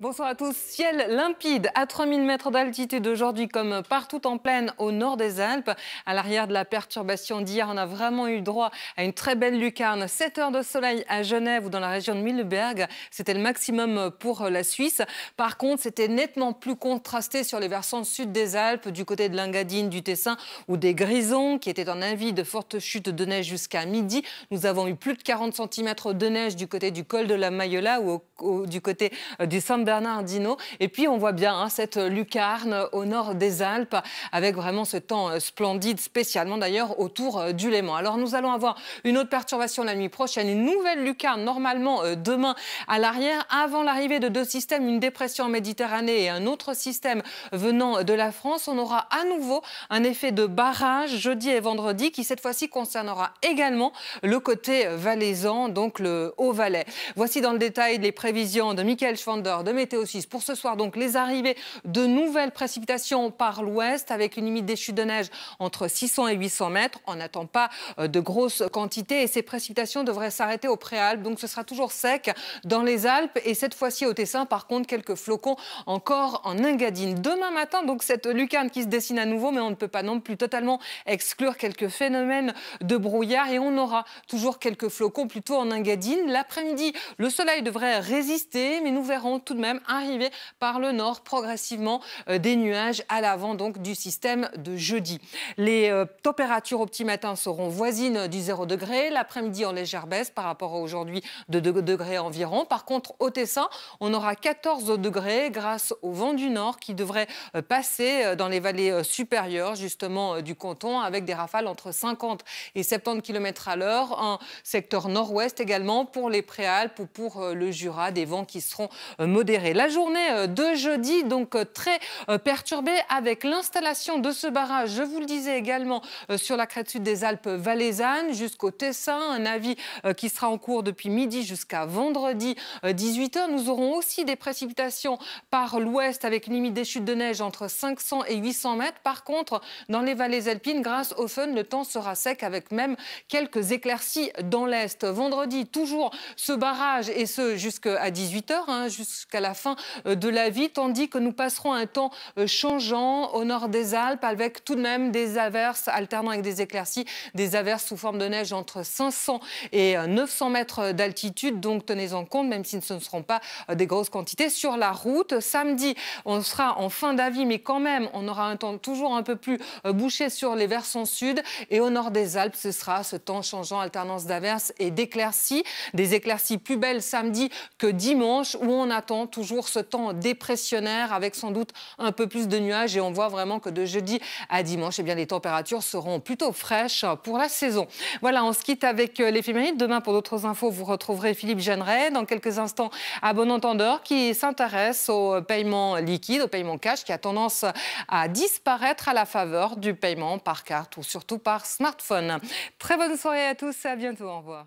Bonsoir à tous. Ciel limpide à 3000 mètres d'altitude aujourd'hui comme partout en plaine au nord des Alpes. À l'arrière de la perturbation d'hier, on a vraiment eu droit à une très belle lucarne. 7 heures de soleil à Genève ou dans la région de Milleberg, c'était le maximum pour la Suisse. Par contre, c'était nettement plus contrasté sur les versants sud des Alpes, du côté de l'Ingadine, du Tessin ou des Grisons qui étaient en avis de fortes chutes de neige jusqu'à midi. Nous avons eu plus de 40 cm de neige du côté du col de la Mayola ou du côté euh, du saint Bernard Dino. Et puis on voit bien hein, cette lucarne au nord des Alpes avec vraiment ce temps euh, splendide, spécialement d'ailleurs autour euh, du Léman. Alors nous allons avoir une autre perturbation la nuit prochaine, une nouvelle lucarne normalement euh, demain à l'arrière. Avant l'arrivée de deux systèmes, une dépression en Méditerranée et un autre système venant de la France, on aura à nouveau un effet de barrage jeudi et vendredi qui cette fois-ci concernera également le côté valaisan, donc le Haut-Valais. Voici dans le détail les prévisions de Michael Schwander, de météo 6. Pour ce soir, donc, les arrivées de nouvelles précipitations par l'ouest avec une limite des chutes de neige entre 600 et 800 mètres. On n'attend pas euh, de grosses quantités et ces précipitations devraient s'arrêter au préalpes. Donc, ce sera toujours sec dans les Alpes et cette fois-ci au Tessin, par contre, quelques flocons encore en ingadine. Demain matin, donc, cette lucarne qui se dessine à nouveau, mais on ne peut pas non plus totalement exclure quelques phénomènes de brouillard et on aura toujours quelques flocons plutôt en ingadine L'après-midi, le soleil devrait résister, mais nous verrons tout de même même arriver par le nord progressivement euh, des nuages à l'avant donc du système de jeudi. Les euh, températures au petit matin seront voisines du 0 degré, l'après-midi en légère baisse par rapport à aujourd'hui de 2 degrés environ. Par contre, au Tessin, on aura 14 degrés grâce au vent du nord qui devrait euh, passer dans les vallées supérieures justement du canton avec des rafales entre 50 et 70 km à l'heure. Un secteur nord-ouest également pour les Préalpes ou pour le Jura, des vents qui seront modérés la journée euh, de jeudi, donc euh, très euh, perturbée avec l'installation de ce barrage, je vous le disais également, sur la crête sud des Alpes valaisannes jusqu'au Tessin. Un avis qui sera en cours depuis midi jusqu'à vendredi 18h. Nous aurons aussi des précipitations par l'ouest avec une limite des chutes de neige entre 500 et 800 mètres. Par contre, dans les vallées alpines, grâce au fun, le temps sera sec avec même quelques éclaircies dans l'est. Vendredi, toujours ce barrage et ce hein, jusqu'à 18h, jusqu'à la fin euh, de la vie, tandis que nous passerons un temps euh, changeant au nord des Alpes avec tout de même des averses alternant avec des éclaircies, des averses sous forme de neige entre 500 et 900 euh, mètres d'altitude. Donc tenez-en compte, même si ce ne seront pas des grosses quantités sur la route. Samedi, on sera en fin d'avis, mais quand même, on aura un temps toujours un peu plus bouché sur les versants sud et au nord des Alpes, ce sera ce temps changeant, alternance d'averses et d'éclaircies, des éclaircies plus belles samedi que dimanche où on attend toujours ce temps dépressionnaire avec sans doute un peu plus de nuages et on voit vraiment que de jeudi à dimanche, et eh bien, les températures seront plutôt fraîches pour la saison. Voilà, on se quitte avec euh, l'éphéméride. Demain, pour d'autres infos, vous retrouverez Philippe Jeanneret dans quelques instants à bon entendeur qui s'intéresse au euh, paiement liquide, au paiement cash qui a tendance à disparaître à la faveur du paiement par carte ou surtout par smartphone. Très bonne soirée à tous et à bientôt. Au revoir.